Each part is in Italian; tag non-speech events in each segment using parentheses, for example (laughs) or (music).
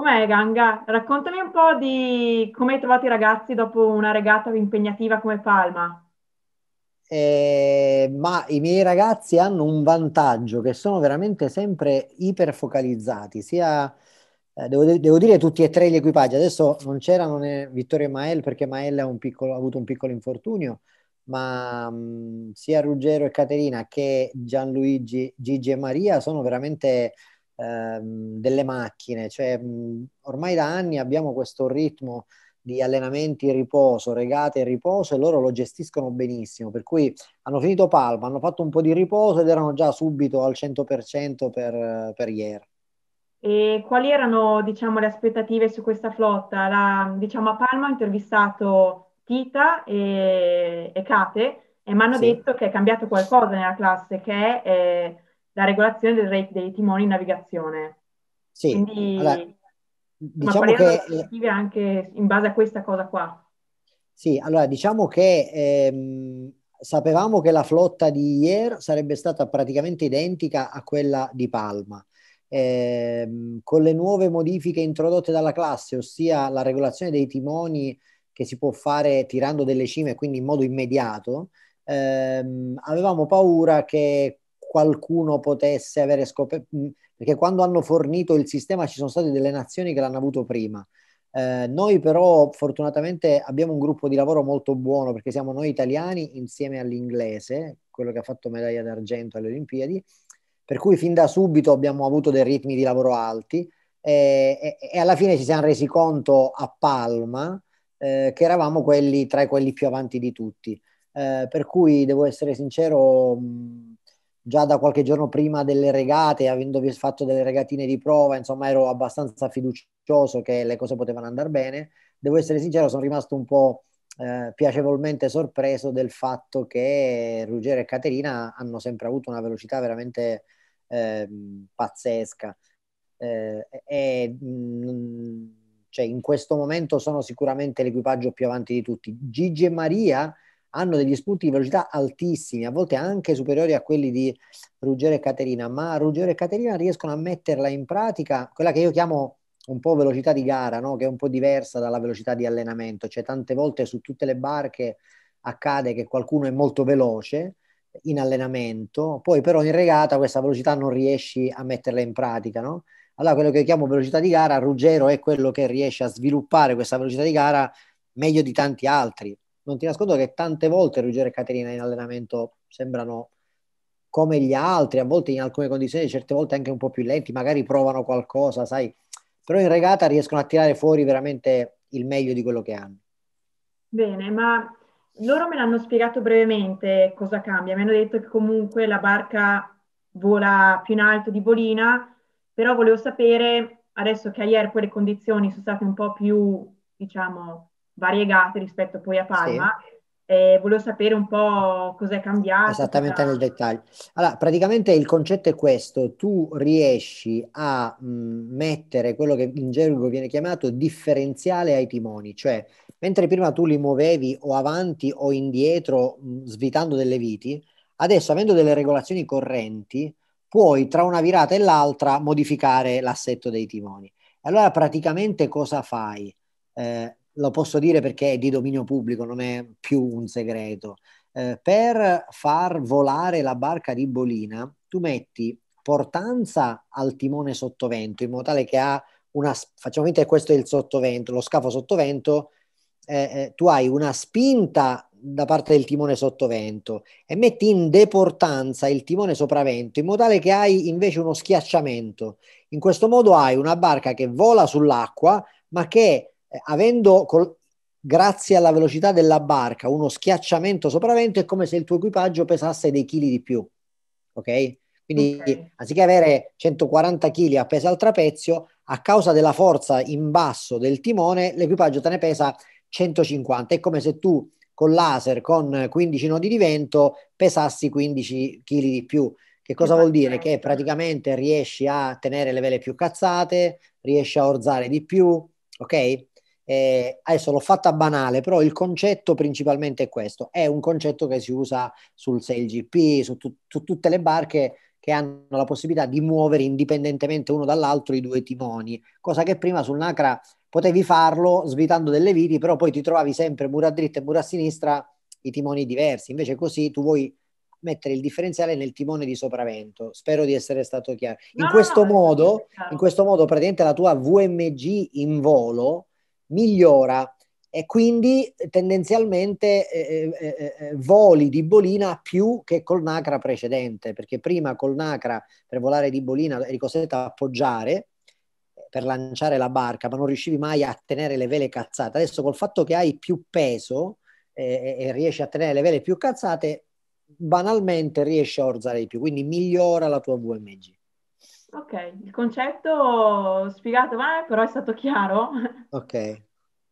Com'è Ganga? Raccontami un po' di come hai trovato i ragazzi dopo una regata impegnativa come Palma. Eh, ma i miei ragazzi hanno un vantaggio che sono veramente sempre iperfocalizzati, sia eh, devo, devo, dire tutti e tre gli equipaggi. Adesso non c'erano né Vittorio e Mael perché Mael ha, un piccolo, ha avuto un piccolo infortunio, ma mh, mm, sia Ruggero e Caterina che Gianluigi, Gigi e Maria sono veramente Ehm, delle macchine, cioè ormai da anni abbiamo questo ritmo di allenamenti e riposo, regate e riposo e loro lo gestiscono benissimo, per cui hanno finito Palma, hanno fatto un po' di riposo ed erano già subito al 100% per, per ieri. E quali erano, diciamo, le aspettative su questa flotta? La, diciamo, a Palma ho intervistato Tita e, e Kate e mi hanno sì. detto che è cambiato qualcosa nella classe, che è eh, la regolazione del rate dei timoni in navigazione. Sì, Quindi, allora, diciamo che... Le... anche in base a questa cosa qua? Sì, allora diciamo che ehm, sapevamo che la flotta di ieri sarebbe stata praticamente identica a quella di Palma. Eh, con le nuove modifiche introdotte dalla classe, ossia la regolazione dei timoni che si può fare tirando delle cime, quindi in modo immediato, ehm, avevamo paura che qualcuno potesse avere scoperto, perché quando hanno fornito il sistema ci sono state delle nazioni che l'hanno avuto prima. Eh, noi però fortunatamente abbiamo un gruppo di lavoro molto buono perché siamo noi italiani insieme all'inglese, quello che ha fatto medaglia d'argento alle Olimpiadi, per cui fin da subito abbiamo avuto dei ritmi di lavoro alti eh, e, e, alla fine ci siamo resi conto a Palma eh, che eravamo quelli, tra quelli più avanti di tutti. Eh, per cui devo essere sincero, mh, già da qualche giorno prima delle regate, avendovi fatto delle regatine di prova, insomma ero abbastanza fiducioso che le cose potevano andare bene. Devo essere sincero, sono rimasto un po' eh, piacevolmente sorpreso del fatto che Ruggero e Caterina hanno sempre avuto una velocità veramente eh, pazzesca. Eh, e, mh, mm, cioè in questo momento sono sicuramente l'equipaggio più avanti di tutti. Gigi e Maria hanno degli spunti di velocità altissimi, a volte anche superiori a quelli di Ruggero e Caterina, ma Ruggero e Caterina riescono a metterla in pratica, quella che io chiamo un po' velocità di gara, no? che è un po' diversa dalla velocità di allenamento, cioè tante volte su tutte le barche accade che qualcuno è molto veloce in allenamento, poi però in regata questa velocità non riesci a metterla in pratica, no? Allora quello che io chiamo velocità di gara, Ruggero è quello che riesce a sviluppare questa velocità di gara meglio di tanti altri, non ti nascondo che tante volte Ruggero e Caterina in allenamento sembrano come gli altri, a volte in alcune condizioni, certe volte anche un po' più lenti, magari provano qualcosa, sai, però in regata riescono a tirare fuori veramente il meglio di quello che hanno. Bene, ma loro me l'hanno spiegato brevemente cosa cambia, mi hanno detto che comunque la barca vola più in alto di Bolina, però volevo sapere, adesso che a Ierpo le condizioni sono state un po' più, diciamo, variegate rispetto poi a Palma. Sì. Eh, volevo sapere un po' cos'è cambiato. Esattamente nel dettaglio. Allora, praticamente il concetto è questo, tu riesci a mh, mettere quello che in gergo viene chiamato differenziale ai timoni, cioè mentre prima tu li muovevi o avanti o indietro mh, svitando delle viti, adesso avendo delle regolazioni correnti puoi tra una virata e l'altra modificare l'assetto dei timoni. Allora praticamente cosa fai? Eh, lo posso dire perché è di dominio pubblico, non è più un segreto. Eh, per far volare la barca di Bolina, tu metti portanza al timone sottovento, in modo tale che ha una, facciamo finta che questo è il sottovento, lo scafo sottovento, eh, eh, tu hai una spinta da parte del timone sottovento e metti in deportanza il timone sopravento in modo tale che hai invece uno schiacciamento. In questo modo hai una barca che vola sull'acqua ma che eh, avendo col, grazie alla velocità della barca uno schiacciamento sopravvento è come se il tuo equipaggio pesasse dei chili di più. Ok? Quindi okay. anziché avere 140 kg appesa al trapezio, a causa della forza in basso del timone, l'equipaggio te ne pesa 150. È come se tu con laser, con 15 nodi di vento, pesassi 15 kg di più. Che cosa vuol dire? Che esatto. praticamente riesci a tenere le vele più cazzate, riesci a orzare di più, ok? Eh, adesso l'ho fatta banale, però il concetto principalmente è questo. È un concetto che si usa sul SailGP, su, tu, su tutte le barche che hanno la possibilità di muovere indipendentemente uno dall'altro i due timoni, cosa che prima sul Nacra potevi farlo svitando delle viti, però poi ti trovavi sempre mura a dritta e mura a sinistra i timoni diversi. Invece così tu vuoi mettere il differenziale nel timone di sopravento. Spero di essere stato chiaro. In, no, questo, no, modo, in questo modo praticamente la tua VMG in volo migliora e quindi tendenzialmente eh eh, eh, eh, voli di bolina più che col NACRA precedente, perché prima col NACRA per volare di bolina eri costretta a appoggiare eh, per lanciare la barca, ma non riuscivi mai a tenere le vele cazzate. Adesso col fatto che hai più peso e riesci a tenere le vele più cazzate, banalmente riesci a orzare di più, quindi migliora la tua VMG. Ok, il concetto spiegato ma però è stato chiaro. Ok.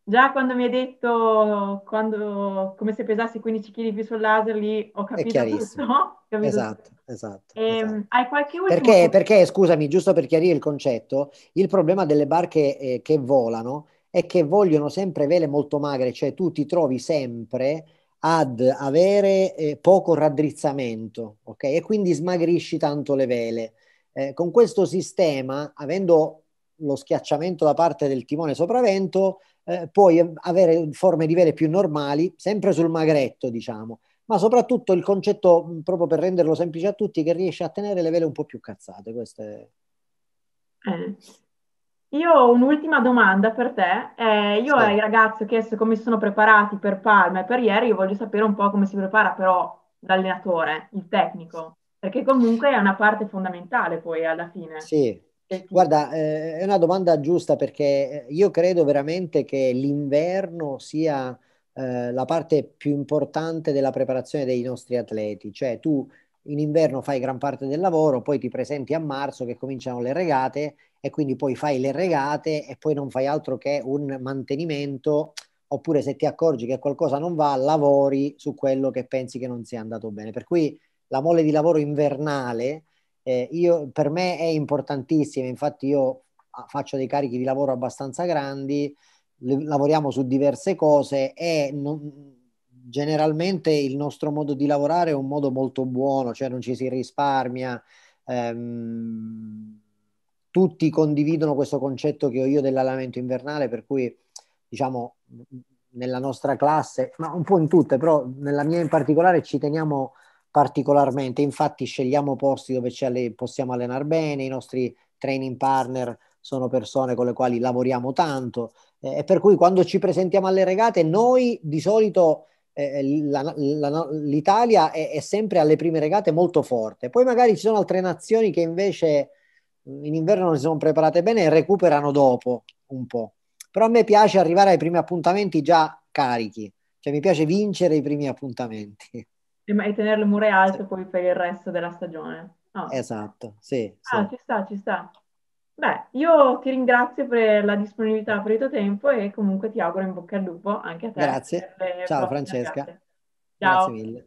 Già quando mi hai detto quando, come se pesassi 15 kg più sul laser, lì ho capito tutto. (laughs) Capito esatto, tutto. esatto. E, ehm, esatto. Hai qualche ultimo... Perché, perché, scusami, giusto per chiarire il concetto, il problema delle barche eh, che volano è che vogliono sempre vele molto magre, cioè tu ti trovi sempre ad avere eh, poco raddrizzamento, ok? E quindi smagrisci tanto le vele eh, con questo sistema, avendo lo schiacciamento da parte del timone sopravvento, eh, puoi avere forme di vele più normali, sempre sul magretto, diciamo, ma soprattutto il concetto, proprio per renderlo semplice a tutti, che riesce a tenere le vele un po' più cazzate. Queste... Eh. Io ho un'ultima domanda per te. Eh, io sì. ai ragazzi ho chiesto come si sono preparati per Palma e per ieri, io voglio sapere un po' come si prepara però l'allenatore, il tecnico. Perché comunque è una parte fondamentale poi alla fine. Sì. Guarda, eh, è una domanda giusta perché eh, io credo veramente che l'inverno sia eh, la parte più importante della preparazione dei nostri atleti, cioè tu in inverno fai gran parte del lavoro, poi ti presenti a marzo che cominciano le regate e quindi poi fai le regate e poi non fai altro che un mantenimento oppure se ti accorgi che qualcosa non va, lavori su quello che pensi che non sia andato bene. Per cui la mole di lavoro invernale, eh, io, per me è importantissima, infatti io ah, faccio dei carichi di lavoro abbastanza grandi, le, lavoriamo su diverse cose e non, generalmente il nostro modo di lavorare è un modo molto buono, cioè non ci si risparmia. Ehm, tutti condividono questo concetto che ho io dell'allenamento invernale, per cui diciamo nella nostra classe, ma un po' in tutte, però nella mia in particolare ci teniamo particolarmente, infatti scegliamo posti dove alle- possiamo allenare bene, i nostri training partner sono persone con le quali lavoriamo tanto eh, e per cui quando ci presentiamo alle regate noi di solito eh, eh, la, la, l'Italia è, è, sempre alle prime regate molto forte, poi magari ci sono altre nazioni che invece mm, in inverno non si sono preparate bene e recuperano dopo un po', però a me piace arrivare ai primi appuntamenti già carichi, cioè mi piace vincere i primi appuntamenti e tenerle mura alte sì. poi per il resto della stagione. Oh. Esatto, sì, sì. Ah, ci sta, ci sta. Beh, io ti ringrazio per la disponibilità, per il tuo tempo e comunque ti auguro in bocca al lupo anche a te. Grazie. Ciao Francesca. Ciao. Grazie mille.